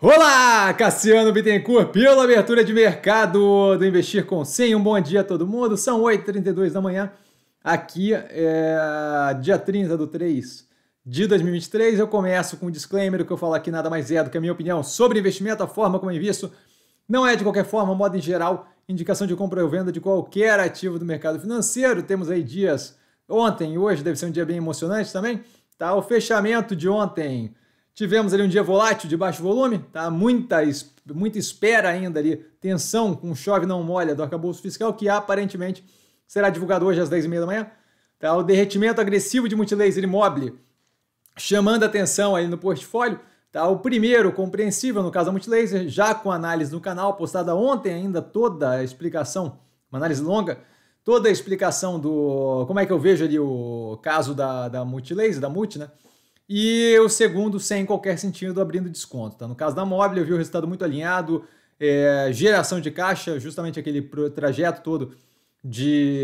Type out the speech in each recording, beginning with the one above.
Olá, Cassiano Bittencourt, pela abertura de mercado do Investir com 100. Um bom dia a todo mundo. São 8h32 da manhã, aqui é dia 30 do 3 de 2023. Eu começo com um disclaimer: o que eu falo aqui nada mais é do que a minha opinião sobre investimento, a forma como eu invisto. Não é de qualquer forma, modo em geral, indicação de compra ou venda de qualquer ativo do mercado financeiro. Temos aí dias ontem e hoje, deve ser um dia bem emocionante também. Tá? O fechamento de ontem. Tivemos ali um dia volátil de baixo volume, tá? Muita, muita espera ainda ali, tensão com chove não molha do arcabouço fiscal, que aparentemente será divulgado hoje às 10h30 da manhã. Tá? O derretimento agressivo de multilaser imóvel chamando atenção ali no portfólio. Tá? O primeiro, compreensível, no caso da multilaser, já com análise no canal, postada ontem ainda toda a explicação, uma análise longa, toda a explicação do. Como é que eu vejo ali o caso da, da multilaser, da multi, né? e o segundo sem qualquer sentido abrindo desconto. Tá? No caso da Mobile, eu vi o resultado muito alinhado, é, geração de caixa, justamente aquele trajeto todo de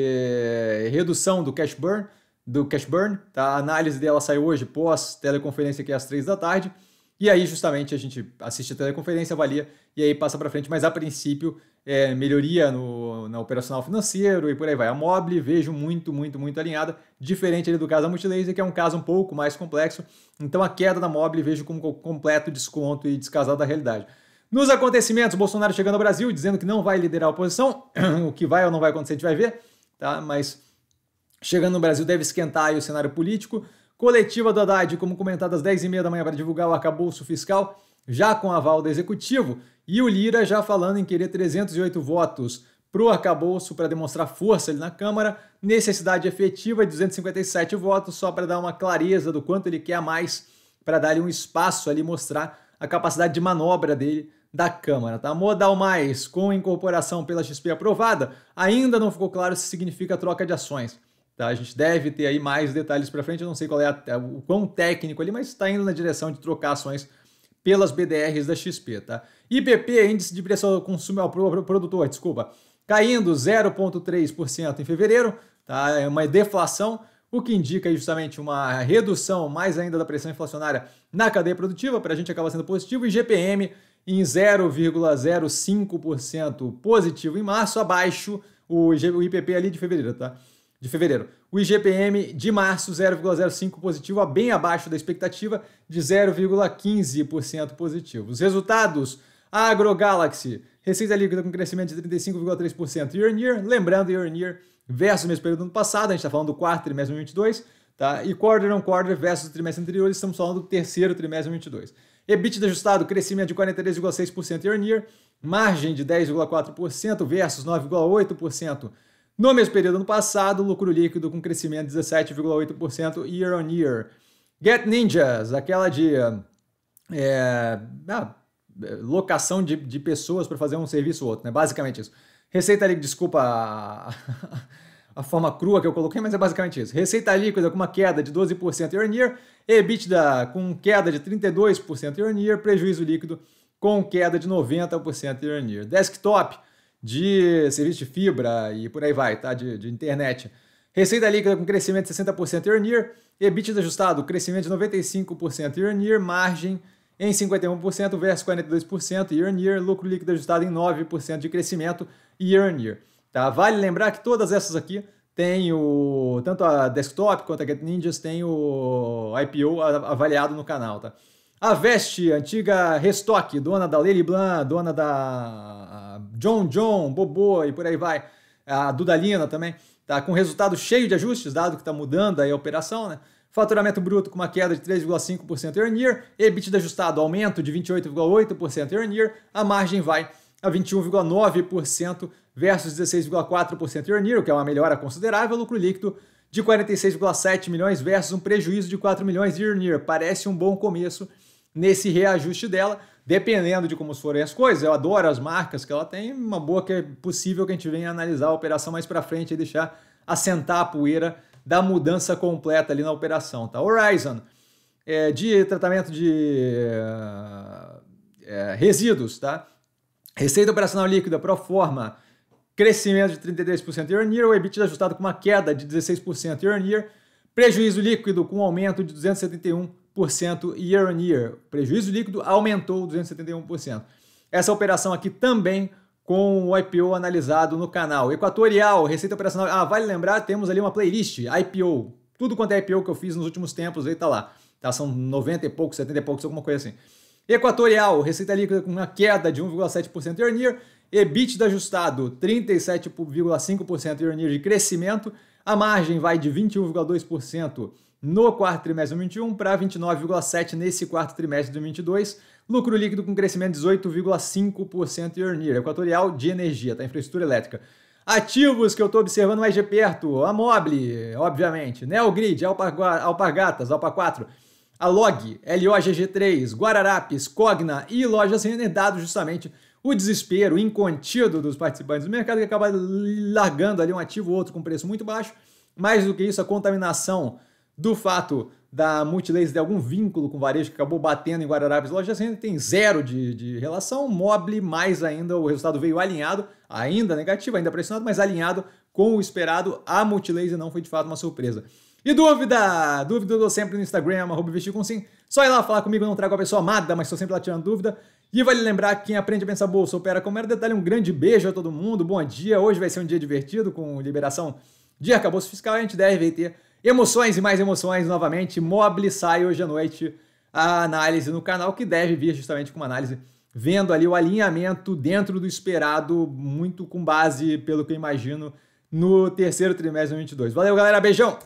redução do cash burn, do cash burn. Tá? A análise dela saiu hoje pós teleconferência aqui às três da tarde. E aí, justamente, a gente assiste a teleconferência, avalia e aí passa para frente. Mas, a princípio, é, melhoria no, na operacional financeiro e por aí vai. A Mobile vejo muito, muito, muito alinhada, diferente do caso da Multilaser, que é um caso um pouco mais complexo. Então, a queda da Mobile vejo como completo desconto e descasado da realidade. Nos acontecimentos, Bolsonaro chegando ao Brasil, dizendo que não vai liderar a oposição, o que vai ou não vai acontecer a gente vai ver, tá? mas chegando no Brasil deve esquentar o cenário político coletiva do Haddad, como comentado às 10h30 da manhã para divulgar o arcabouço fiscal, já com aval do Executivo, e o Lira já falando em querer 308 votos para o arcabouço para demonstrar força ali na Câmara, necessidade efetiva de 257 votos, só para dar uma clareza do quanto ele quer a mais, para dar um espaço ali, mostrar a capacidade de manobra dele da Câmara, tá? Modal mais com incorporação pela XP aprovada, ainda não ficou claro se significa troca de ações. Tá? A gente deve ter aí mais detalhes para frente, eu não sei qual é a, é o quão técnico ali, mas está indo na direção de trocar ações pelas BDRs da XP. Tá? IPP, Índice de Preço ao Consumidor, ao Produtor, desculpa, caindo 0,3% em fevereiro, tá? é uma deflação, o que indica justamente uma redução mais ainda da pressão inflacionária na cadeia produtiva, para a gente acaba sendo positivo, e GPM em 0,05% positivo em março, abaixo o IPP ali de fevereiro, tá? de fevereiro. O IGPM de março, 0,05 positivo, bem abaixo da expectativa de 0,15% positivo. Os resultados: AgroGalaxy, receita líquida com crescimento de 35,3% year on year, lembrando year on year versus o mesmo período do ano passado, a gente está falando do quarto trimestre 2022, tá? e quarter on quarter versus o trimestre anterior, estamos falando do terceiro trimestre 2022. 2022. EBITDA ajustado, crescimento de 43,6% year on year, margem de 10,4% versus 9,8% no mesmo período ano passado, lucro líquido com crescimento de 17,8% year on year. Get Ninjas, aquela de é, ah, locação de, de pessoas para fazer um serviço ou outro, né? Basicamente isso. Receita líquida, desculpa a, a forma crua que eu coloquei, mas é basicamente isso. Receita líquida com uma queda de 12% year on year, EBITDA com queda de 32% year on year, prejuízo líquido com queda de 90% year on year. Desktop de serviço de fibra e por aí vai, tá? De, de internet. Receita líquida com crescimento de 60% year on year, EBITDA ajustado, crescimento de 95% year on year, margem em 51% versus 42% year on year, lucro líquido ajustado em 9% de crescimento year on year. Tá? Vale lembrar que todas essas aqui tem o tanto a desktop quanto a Get Ninjas tem o IPO avaliado no canal, tá? A Veste, antiga Restock, dona da Lady Blanc, dona da John John, Bobo e por aí vai. A Dudalina também, tá com resultado cheio de ajustes, dado que está mudando aí a operação, né? Faturamento bruto com uma queda de 3,5% year on year, EBITDA ajustado aumento de 28,8% year on year, a margem vai a 21,9% versus 16,4% year on year, que é uma melhora considerável, lucro líquido de 46,7 milhões versus um prejuízo de 4 milhões year on year. Parece um bom começo nesse reajuste dela, dependendo de como forem as coisas. Eu adoro as marcas que ela tem, uma boa que é possível que a gente venha analisar a operação mais para frente e deixar assentar a poeira da mudança completa ali na operação, tá? Horizon, é, de tratamento de é, é resíduos, tá? Receita operacional líquida pro forma, crescimento de 33% year on year, o EBITDA ajustado com uma queda de 16% year on year, prejuízo líquido com um aumento de 271 271% year on year. O prejuízo líquido aumentou 271%. Essa operação aqui também com o IPO analisado no canal. Equatorial, receita operacional. Ah, vale lembrar, temos ali uma playlist, IPO. Tudo quanto é IPO que eu fiz nos últimos tempos, aí tá lá. Tá, são 90 e poucos, 70 e poucos, alguma coisa assim. Equatorial, receita líquida com uma queda de 1,7% year on year. EBITDA ajustado, 37,5% year on year de crescimento a margem vai de 21,2% no quarto trimestre de 2021 para 29,7% nesse quarto trimestre de 2022. Lucro líquido com crescimento de 18,5% year on year. Equatorial de energia, tá? Infraestrutura elétrica. Ativos que eu estou observando mais de perto, a Mobile, obviamente, Neogrid, Alpargatas, Alpa 4, a Log, LOGG3, Guararapes, Cogna e Lojas Renner, dados justamente o desespero incontido dos participantes do mercado que acaba largando ali um ativo ou outro com preço muito baixo. Mais do que isso, a contaminação do fato da Multilaser ter algum vínculo com o varejo que acabou batendo em Guararapes Lojas Center, tem zero de, de relação. Mobile, mais ainda, o resultado veio alinhado, ainda negativo, ainda pressionado, mas alinhado com o esperado. A Multilaser não foi de fato uma surpresa. E dúvida? Dúvida eu dou sempre no Instagram, arroba com sim. Só ir lá falar comigo, eu não trago a pessoa amada, mas estou sempre lá tirando dúvida. E vale lembrar que quem aprende a pensar bolsa opera com mero detalhe. Um grande beijo a todo mundo, bom dia. Hoje vai ser um dia divertido com liberação de arcabouço fiscal. A gente deve ter emoções e mais emoções novamente. Mobile sai hoje à noite a análise no canal, que deve vir justamente com uma análise vendo ali o alinhamento dentro do esperado, muito com base, pelo que eu imagino, no terceiro trimestre de 2022. Valeu, galera. Beijão!